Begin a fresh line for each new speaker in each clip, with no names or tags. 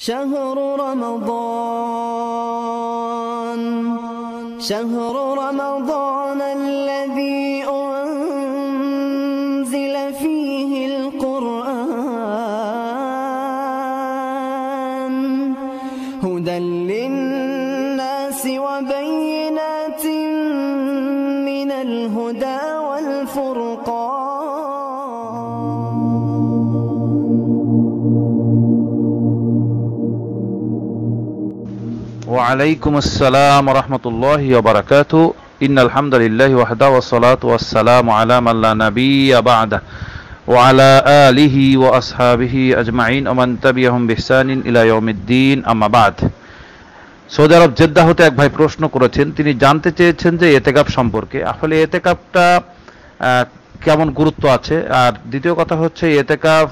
شهر رمضان شهر رمضان الذي أنزل فيه القرآن هدى للناس وبيان ওয়ালাইকুম আসসালাম রহমতুল্লাহ বারাকাত ইন আলহামদুলিল্লাহ ওয়াহদা ওয়াসালাত ওয়াসালাম আলাম আল্লাহ নবী আবাদা وعلى آله وأصحابه أجمعين ومن تبعهم بإحسان إلى يوم الدين أما بعد সৌদি আরব জেদ্দা হতে এক ভাই প্রশ্ন করেছেন তিনি জানতে চেয়েছেন যে এতেকাপ সম্পর্কে আসলে এতেকাপটা কেমন গুরুত্ব আছে আর দ্বিতীয় কথা হচ্ছে এতেকাপ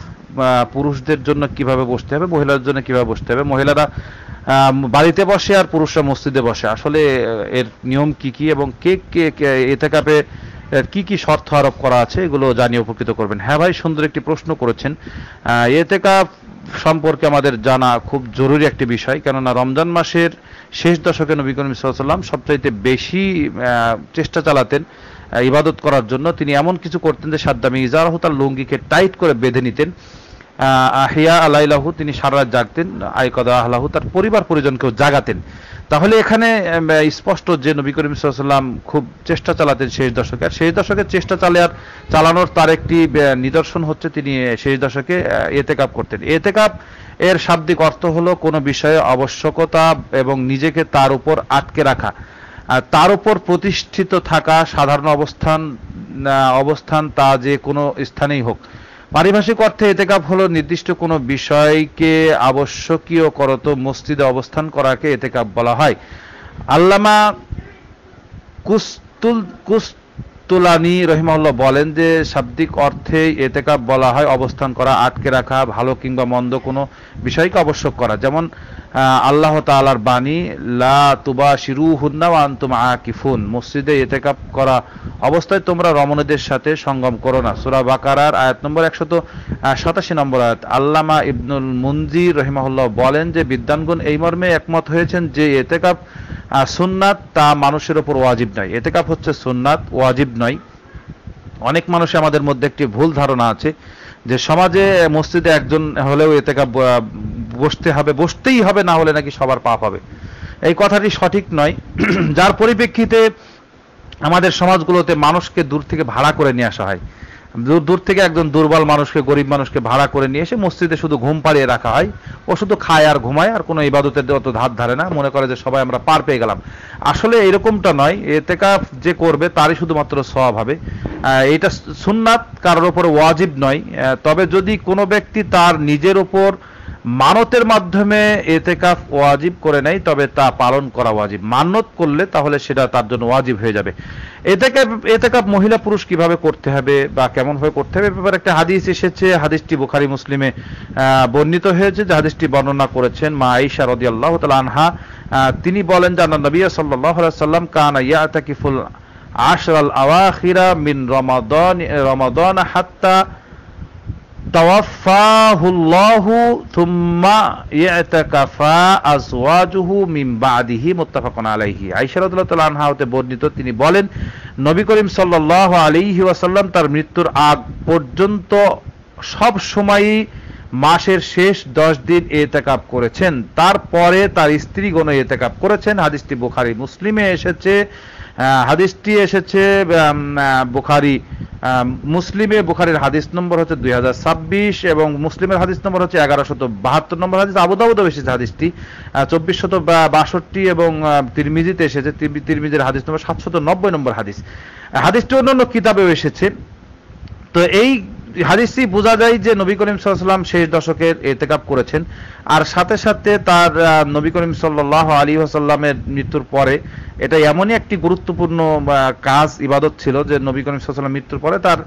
পুরুষদের জন্য কিভাবে বসতে হবে মহিলাদের জন্য কিভাবে বসতে হবে মহিলারা বাড়িতে বসে আর পুরুষরা মসজিদে বসে আসলে এর নিয়ম কি কি এবং কে কে এতে কাপে কি কি শর্ত আরোপ করা আছে এগুলো জানিয়ে উপকৃত করবেন হ্যাঁ ভাই সুন্দর একটি প্রশ্ন করেছেন এতে কাপ সম্পর্কে আমাদের জানা খুব জরুরি একটি বিষয় কেননা রমজান মাসের শেষ দশকে নবী করিম সাল্লাম সবচাইতে বেশি চেষ্টা চালাতেন ইবাদত করার জন্য তিনি এমন কিছু করতেন যে সাদ্দামি হতার লুঙ্গিকে টাইট করে বেঁধে নিতেন আহিয়া আলাইলাহু তিনি সারা রাত জাগতেন আয়কদা আহলাহু তার পরিবার পরিজনকেও জাগাতেন তাহলে এখানে স্পষ্ট যে নবী করিম সাল্লাম খুব চেষ্টা চালাতেন শেষ দশকে আর শেষ দশকে চেষ্টা চালে আর চালানোর তার একটি নিদর্শন হচ্ছে তিনি শেষ দশকে এতেকাপ করতেন এতেকাপ এর শাব্দিক অর্থ হলো কোনো বিষয়ে আবশ্যকতা এবং নিজেকে তার উপর আটকে রাখা তার উপর প্রতিষ্ঠিত থাকা সাধারণ অবস্থান অবস্থান তা যে কোনো স্থানেই হোক পারিভাষিক অর্থে এতেকাপ হলো নির্দিষ্ট কোনো বিষয়কে আবশ্যকীয় করত মসজিদে অবস্থান করাকে এতেকাপ বলা হয় আল্লামা কুস্তুল কুস্ত তুলানি রহিমাউল্লাহ বলেন যে শাব্দিক অর্থে এতেকাপ বলা হয় অবস্থান করা আটকে রাখা ভালো কিংবা মন্দ কোনো বিষয়কে আবশ্যক করা যেমন আল্লাহ তালার বাণী লা তুবা শিরু হুন্না আন্তুম আকিফুন মসজিদে এতেকাপ করা অবস্থায় তোমরা রমণীদের সাথে সঙ্গম করো না সুরা বাকারার আয়াত নম্বর একশত সাতাশি নম্বর আয়াত আল্লামা ইবনুল মুনজি রহিমাহুল্লাহ বলেন যে বিদ্যানগুণ এই মর্মে একমত হয়েছেন যে এতেকাপ আর সুন্নাত তা মানুষের ওপর ওয়াজিব নয় এতে কাপ হচ্ছে সুন্নাত ওয়াজিব নয় অনেক মানুষ আমাদের মধ্যে একটি ভুল ধারণা আছে যে সমাজে মসজিদে একজন হলেও এতে কাপ বসতে হবে বসতেই হবে না হলে নাকি সবার পাপ হবে এই কথাটি সঠিক নয় যার পরিপ্রেক্ষিতে আমাদের সমাজগুলোতে মানুষকে দূর থেকে ভাড়া করে নিয়ে আসা হয় দূর দূর থেকে একজন দুর্বল মানুষকে গরিব মানুষকে ভাড়া করে নিয়ে এসে মসজিদে শুধু ঘুম পাড়িয়ে রাখা হয় ও শুধু খায় আর ঘুমায় আর কোনো ইবাদতের অত ধার ধারে না মনে করে যে সবাই আমরা পার পেয়ে গেলাম আসলে এরকমটা নয় এতেকাফ যে করবে তারই শুধুমাত্র সব হবে এটা সুন্নাত কারোর ওপর ওয়াজিব নয় তবে যদি কোনো ব্যক্তি তার নিজের ওপর মানতের মাধ্যমে এতেকাফ ওয়াজিব করে নেয় তবে তা পালন করা ওয়াজিব মানত করলে তাহলে সেটা তার জন্য ওয়াজিব হয়ে যাবে এতেকাফ এতেকাফ মহিলা পুরুষ কিভাবে করতে হবে বা কেমনভাবে করতে হবে ব্যাপারে একটা হাদিস এসেছে হাদিসটি বুখারি মুসলিমে বর্ণিত হয়েছে যে হাদিসটি বর্ণনা করেছেন মা আইসা রদি আল্লাহ আনহা তিনি বলেন যে আন্না নবী সাল্লাহ সাল্লাম কানা ইয়া তাকিফুল আশরাল আওয়াখিরা মিন রমাদন রমাদন হাত্তা তিনি বলেন নবী করিম সাল আলাইহি ওয়াসাল্লাম তার মৃত্যুর আগ পর্যন্ত সব সময় মাসের শেষ দশ দিন এতেকাপ করেছেন তারপরে তার স্ত্রী গণ এতেকাপ করেছেন হাদিসটি বুখারি মুসলিমে এসেছে হাদিসটি এসেছে বুখারি মুসলিমে বুখারের হাদিস নম্বর হচ্ছে দুই এবং মুসলিমের হাদিস নম্বর হচ্ছে এগারোশত বাহাত্তর নম্বর হাদিস আবুদাবুদ এসেছে হাদিসটি চব্বিশ শত বাষট্টি এবং তিরমিজিতে এসেছে তিরমিজির হাদিস নম্বর সাতশত নব্বই নম্বর হাদিস হাদিসটি অন্যান্য কিতাবেও এসেছে তো এই হাদিসটি বোঝা যায় যে নবী করিম সাল্লাম শেষ দশকের এতেকাপ করেছেন আর সাথে সাথে তার নবী করিম সাল্লাহ আলী আসাল্লামের মৃত্যুর পরে এটা এমনই একটি গুরুত্বপূর্ণ কাজ ইবাদত ছিল যে নবী করিম সাল্লাম মৃত্যুর পরে তার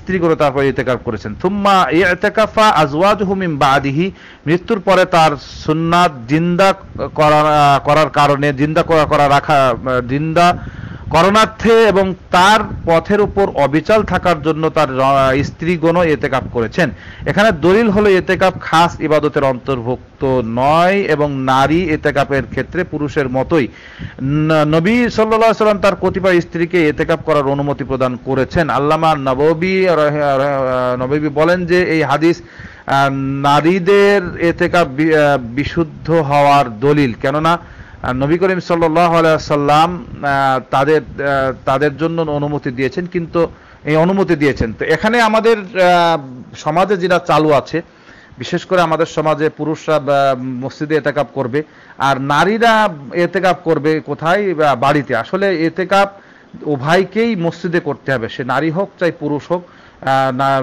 স্ত্রী করে তারপরে এতেকাপ করেছেন থুম্মা এতেকাফা আজওয়াজ হুমিম আদিহি মৃত্যুর পরে তার সুন্নাত জিন্দা করার কারণে জিন্দা করা রাখা জিন্দা করণার্থে এবং তার পথের উপর অবিচল থাকার জন্য তার স্ত্রীগণও এতেকাপ করেছেন এখানে দলিল হলো এতেকাপ খাস ইবাদতের অন্তর্ভুক্ত নয় এবং নারী এতেকাপের ক্ষেত্রে পুরুষের মতোই নবী সাল্লাহ সাল্লাম তার কতিপয় স্ত্রীকে এতেকাপ করার অনুমতি প্রদান করেছেন আল্লামা নবী নবী বলেন যে এই হাদিস নারীদের এতেকাপ বিশুদ্ধ হওয়ার দলিল কেননা আর নবী করিম সাল্লাম তাদের তাদের জন্য অনুমতি দিয়েছেন কিন্তু এই অনুমতি দিয়েছেন তো এখানে আমাদের সমাজে যেটা চালু আছে বিশেষ করে আমাদের সমাজে পুরুষরা মসজিদে এতেকাপ করবে আর নারীরা এতেকাপ করবে কোথায় বাড়িতে আসলে এতেকাপ উভয়কেই মসজিদে করতে হবে সে নারী হোক চাই পুরুষ হোক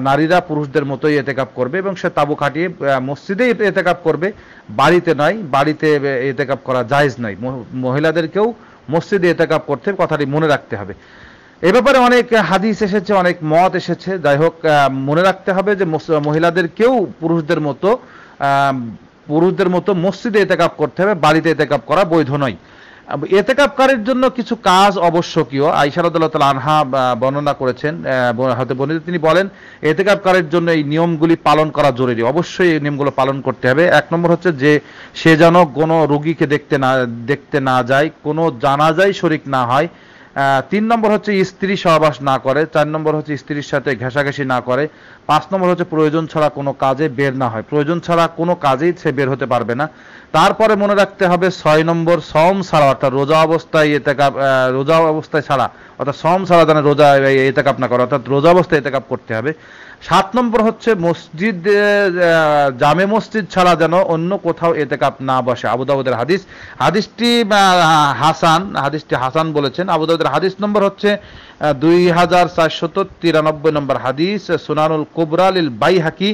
নারীরা পুরুষদের মতোই এতেকাপ করবে এবং সে তাবু খাটিয়ে মসজিদে এতেকাপ করবে বাড়িতে নয় বাড়িতে এতেকাপ করা জায়েজ নয় মহিলাদেরকেও মসজিদে এতেকাপ করতে কথাটি মনে রাখতে হবে এ ব্যাপারে অনেক হাদিস এসেছে অনেক মত এসেছে যাই হোক মনে রাখতে হবে যে মহিলাদেরকেও পুরুষদের মতো পুরুষদের মতো মসজিদে এতেকাপ করতে হবে বাড়িতে এতেকাপ করা বৈধ নয় কারের জন্য কিছু কাজ অবশ্যকীয় আইসার তাল আনহা বর্ণনা করেছেন হাতে বর্ণিত তিনি বলেন কারের জন্য এই নিয়মগুলি পালন করা জরুরি অবশ্যই এই নিয়মগুলো পালন করতে হবে এক নম্বর হচ্ছে যে সে যেন কোনো রোগীকে দেখতে না দেখতে না যায় কোনো জানাজাই শরিক না হয় তিন নম্বর হচ্ছে স্ত্রী সহবাস না করে চার নম্বর হচ্ছে স্ত্রীর সাথে ঘেঁষাঘেঁষি না করে পাঁচ নম্বর হচ্ছে প্রয়োজন ছাড়া কোনো কাজে বের না হয় প্রয়োজন ছাড়া কোনো কাজেই সে বের হতে পারবে না তারপরে মনে রাখতে হবে ছয় নম্বর সম ছাড়া অর্থাৎ রোজা অবস্থায় এতেকাপ রোজা অবস্থায় ছাড়া অর্থাৎ সম ছাড়া যেন রোজা এতেকাপ না করে অর্থাৎ রোজা অবস্থায় এতেকাপ করতে হবে সাত নম্বর হচ্ছে মসজিদ জামে মসজিদ ছাড়া যেন অন্য কোথাও এতেকাপ না বসে আবুদাবুদের হাদিস হাদিসটি হাসান হাদিসটি হাসান বলেছেন আবুদাবুদের হাদিস নম্বর হচ্ছে দুই হাজার চারশত তিরানব্বই নম্বর হাদিস সুনানুল কোবরালিল বাইহাকি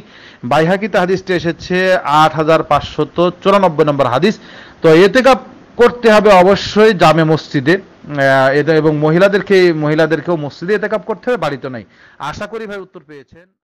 বাইহাকিতে হাদিসটি এসেছে আট হাজার পাঁচশত চুরানব্বই নম্বর হাদিস তো এতেকাপ করতে হবে অবশ্যই জামে মসজিদে এবং মহিলাদেরকে মহিলাদেরকেও মসজিদে এতেকাপ করতে হবে বাড়িতে নাই আশা করি ভাই উত্তর পেয়েছেন